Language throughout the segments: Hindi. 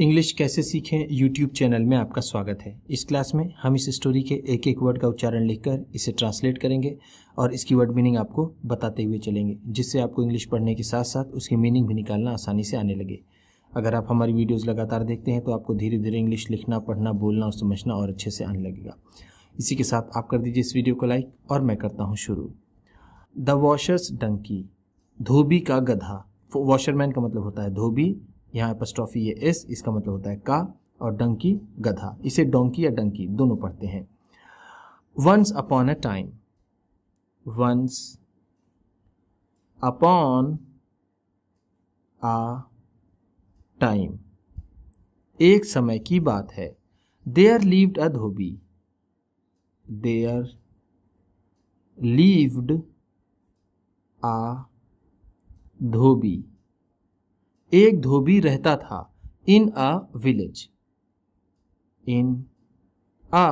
इंग्लिश कैसे सीखें यूट्यूब चैनल में आपका स्वागत है इस क्लास में हम इस स्टोरी के एक एक वर्ड का उच्चारण लिखकर इसे ट्रांसलेट करेंगे और इसकी वर्ड मीनिंग आपको बताते हुए चलेंगे जिससे आपको इंग्लिश पढ़ने के साथ साथ उसकी मीनिंग भी निकालना आसानी से आने लगे अगर आप हमारी वीडियोज़ लगातार देखते हैं तो आपको धीरे धीरे इंग्लिश लिखना पढ़ना बोलना और समझना और अच्छे से आने लगेगा इसी के साथ आप कर दीजिए इस वीडियो को लाइक और मैं करता हूँ शुरू द वॉशर्स डंकी धोबी का गधा वॉशरमैन का मतलब होता है धोबी यहाँ एपस्ट्रॉफी ये एस इसका मतलब होता है का और डंकी गधा इसे डोंकी या डंकी दोनों पढ़ते हैं once upon a time once upon a time एक समय की बात है there lived a dhobi there lived a dhobi एक धोबी रहता था इन a village in a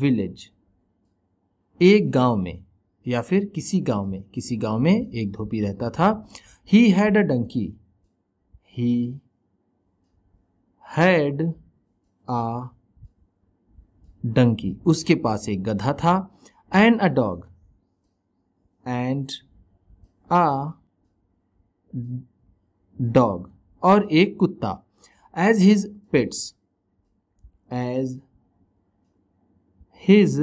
village एक गांव में या फिर किसी गांव में किसी गांव में एक धोबी रहता था he had a donkey he had a donkey उसके पास एक गधा था and a dog and a dog और एक कुत्ता as his pets as his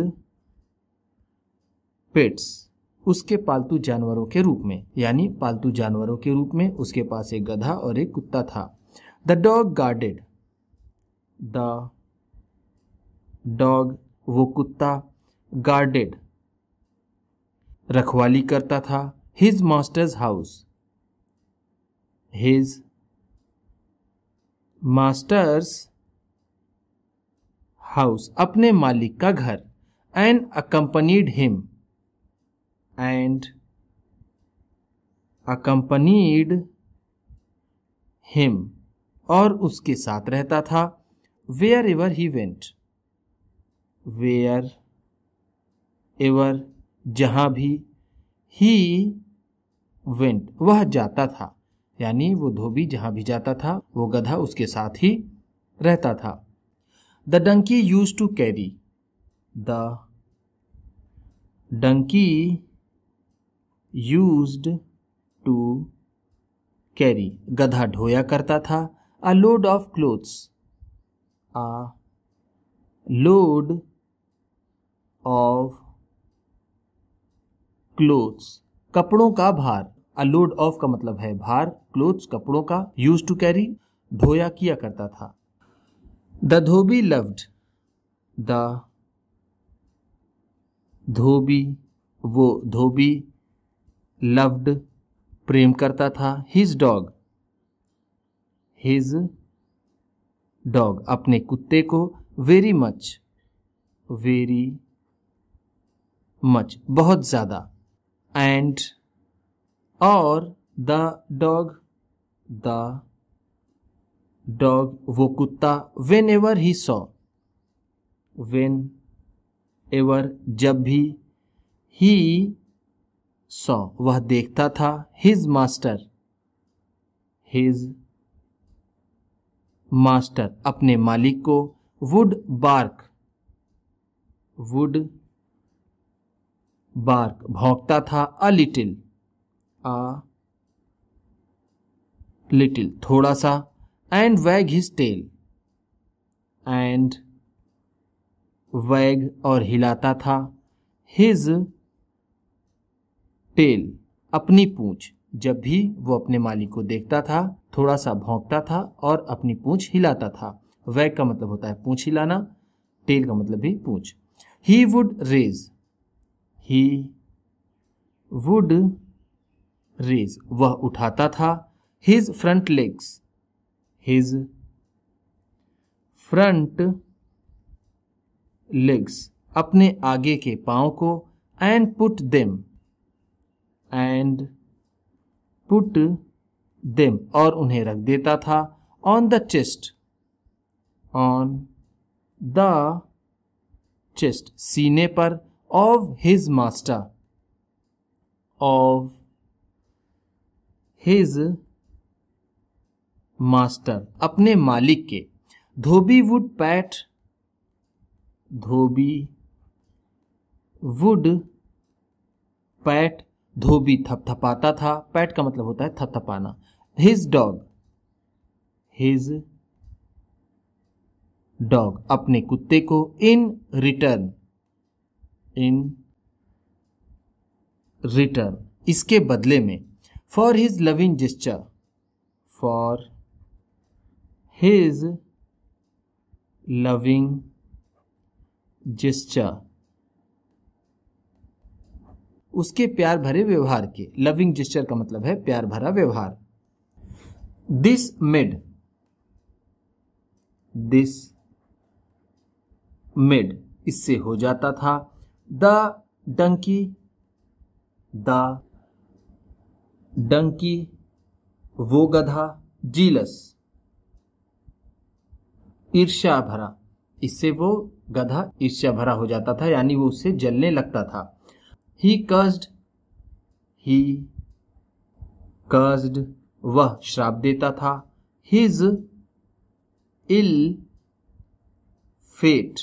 pets उसके पालतू जानवरों के रूप में यानी पालतू जानवरों के रूप में उसके पास एक गधा और एक कुत्ता था the dog guarded the dog वो कुत्ता गार्डेड रखवाली करता था his master's house his master's house अपने मालिक का घर and accompanied him and accompanied him और उसके साथ रहता था wherever he went wherever जहाँ भी ही वेंट वह जाता था यानी वो धोबी जहां भी जाता था वो गधा उसके साथ ही रहता था the donkey used to carry the donkey used to carry गधा ढोया करता था a load of clothes a load of clothes कपड़ों का भार अ लोड ऑफ का मतलब है भार क्लोथ्स कपड़ों का यूज टू कैरी ढोया किया करता था the dhobi loved the dhobi वो धोबी लव्ड प्रेम करता था हिज डॉग हिज डॉग अपने कुत्ते को वेरी मच वेरी मच बहुत ज़्यादा एंड और द डॉग द डॉग वो कुत्ता whenever he saw whenever जब भी ही सॉ वह देखता था हिज मास्टर हिज मास्टर अपने मालिक को वुड बार्क वुड बार्क भोंकता था अ लिटिल अ लिटिल थोड़ा सा एंड वैग हिज टेल एंड वैग और हिलाता था हिज टेल अपनी पूंछ जब भी वो अपने मालिक को देखता था थोड़ा सा भौंकता था और अपनी पूंछ हिलाता था वैग का मतलब होता है पूंछ हिलाना टेल का मतलब भी पूंछ ही would raise he would raise वह उठाता था his front legs his front legs अपने आगे के पांव को and put them and put them और उन्हें रख देता था on the chest on the chest सीने पर of his master of his master अपने मालिक के dhobi would pat dhobi would pat धोबी थपथपाता था पैट का मतलब होता है थपथपाना हिज डॉग हिज डॉग अपने कुत्ते को इन रिटर्न इन रिटर्न इसके बदले में for his loving gesture for his loving gesture उसके प्यार भरे व्यवहार के लविंग जिस्चर का मतलब है प्यार भरा व्यवहार दिस मेड दिस मेड इससे हो जाता था द डंकी द डंकी वो गधा जीलस ईर्ष्या भरा इससे वो गधा ईर्ष्या भरा हो जाता था यानी वो उससे जलने लगता था ही कस्ड ही कस्ड वह श्राप देता था हिज इल फेट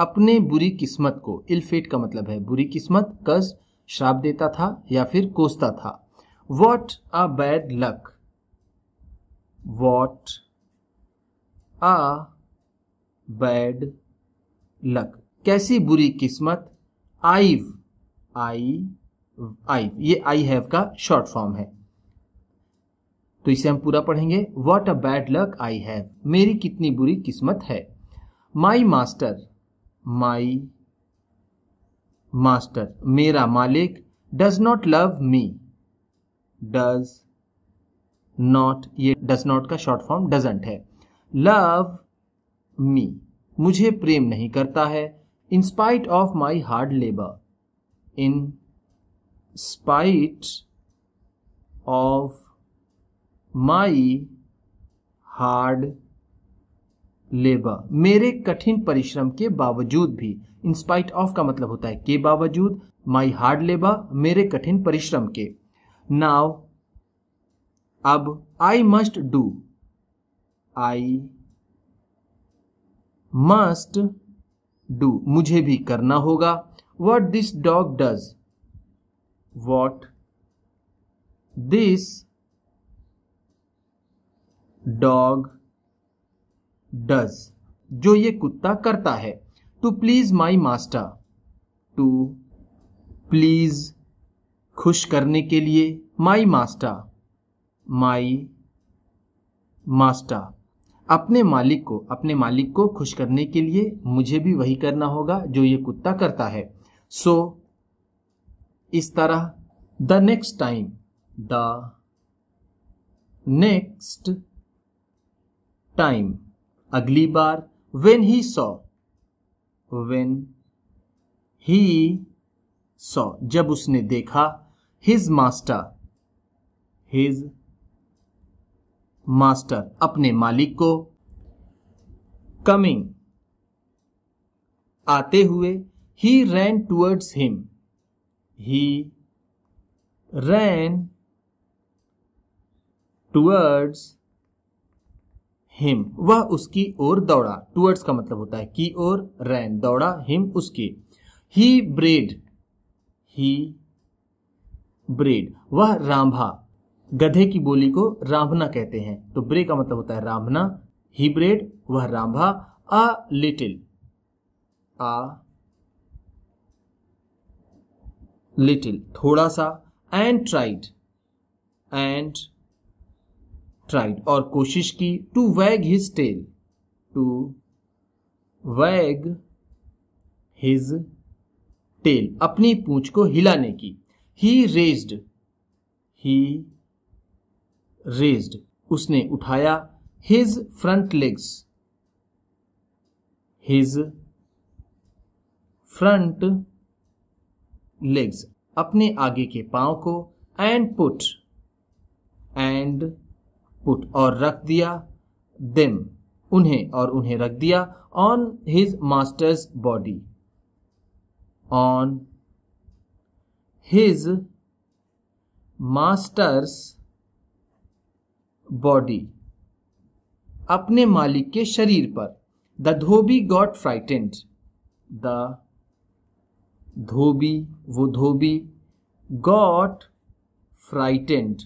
अपने बुरी किस्मत को इल फेट का मतलब है बुरी किस्मत कर्ज श्राप देता था या फिर कोसता था What a bad luck. What a bad luck. कैसी बुरी किस्मत आईव आई आईव ये आई हैव का शॉर्ट फॉर्म है तो इसे हम पूरा पढ़ेंगे what a bad luck I have मेरी कितनी बुरी किस्मत है माई मास्टर माई मास्टर मेरा मालिक does not love me does not ये डज नॉट का शॉर्ट फॉर्म डजेंट है लव मी मुझे प्रेम नहीं करता है in spite of my hard labour in spite of my hard labour मेरे कठिन परिश्रम के बावजूद भी इंस्पाइट ऑफ का मतलब होता है के बावजूद माई हार्ड लेबर मेरे कठिन परिश्रम के नाव अब I must do I must do मुझे भी करना होगा what this dog does what this dog does जो ये कुत्ता करता है to please my master to please खुश करने के लिए माई मास्टर माई मास्टर अपने मालिक को अपने मालिक को खुश करने के लिए मुझे भी वही करना होगा जो ये कुत्ता करता है सो so, इस तरह the next time the next time अगली बार when he saw when he saw जब उसने देखा हिज मास्टर हिज मास्टर अपने मालिक को कमिंग आते हुए he ran towards him he ran towards him वह उसकी ओर दौड़ा टूवर्ड्स का मतलब होता है की ओर रैन दौड़ा हिम उसकी ही ब्रेड ही ब्रेड वह रांभा गधे की बोली को रांभना कहते हैं तो ब्रे का मतलब होता है रांभना ही ब्रेड वह रांभा अ लिटिल अ लिटिल थोड़ा सा एंड ट्राइड एंड ट्राइड और कोशिश की to wag his tail to wag his tail अपनी पूंछ को हिलाने की ही रेज्ड ही रेज्ड उसने उठाया his front legs his front legs अपने आगे के पांव को एंड पुट एंड पुट और रख दिया देम उन्हें और उन्हें रख दिया on his master's body on his master's body अपने मालिक के शरीर पर the dhobi got frightened the dhobi वो धोबी गॉट फ्राइटेंड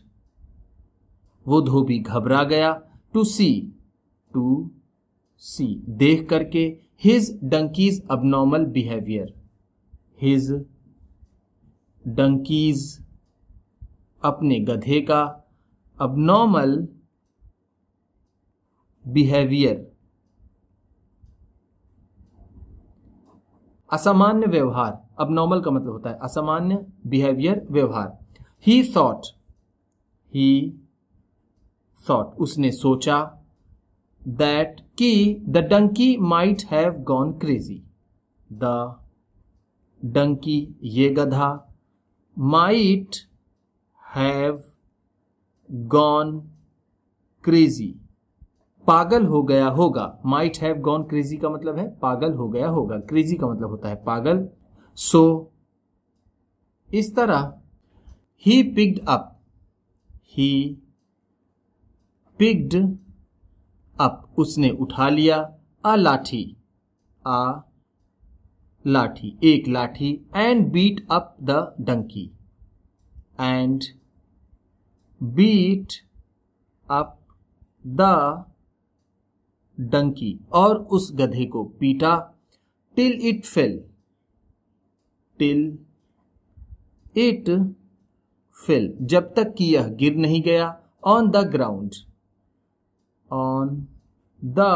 वो धोबी घबरा गया टू सी टू सी देख करके his donkey's abnormal behaviour his donkey's अपने गधे का अबनॉर्मल बिहेवियर असामान्य व्यवहार अब नॉर्मल का मतलब होता है असामान्य बिहेवियर व्यवहार ही थॉट ही थॉट उसने सोचा दैट कि the donkey might have gone crazy the donkey ये गधा might have gone crazy पागल हो गया होगा माइट हैव गॉन क्रेजी का मतलब है पागल हो गया होगा क्रेजी का मतलब होता है पागल सो so, इस तरह ही पिग्ड अप ही पिग्ड अप उसने उठा लिया अ लाठी आ लाठी एक लाठी and beat up the donkey and beat up the donkey और उस गधे को पीटा till it fell till it fell जब तक कि यह गिर नहीं गया on the ground on the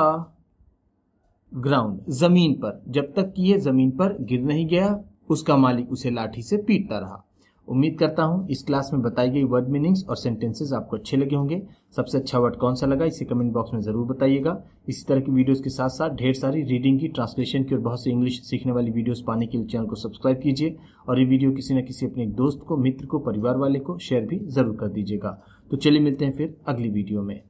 ground जमीन पर जब तक कि यह जमीन पर गिर नहीं गया उसका मालिक उसे लाठी से पीटता रहा उम्मीद करता हूँ इस क्लास में बताई गई वर्ड मीनिंग्स और सेंटेंसेस आपको अच्छे लगे होंगे सबसे अच्छा वर्ड कौन सा लगा इसे कमेंट बॉक्स में जरूर बताइएगा इसी तरह की वीडियोस के साथ साथ ढेर सारी रीडिंग की ट्रांसलेशन की और बहुत सी इंग्लिश सीखने वाली वीडियोस पाने के लिए चैनल को सब्सक्राइब कीजिए और ये वीडियो किसी न किसी अपने दोस्त को मित्र को परिवार वाले को शेयर भी जरूर कर दीजिएगा तो चलिए मिलते हैं फिर अगली वीडियो में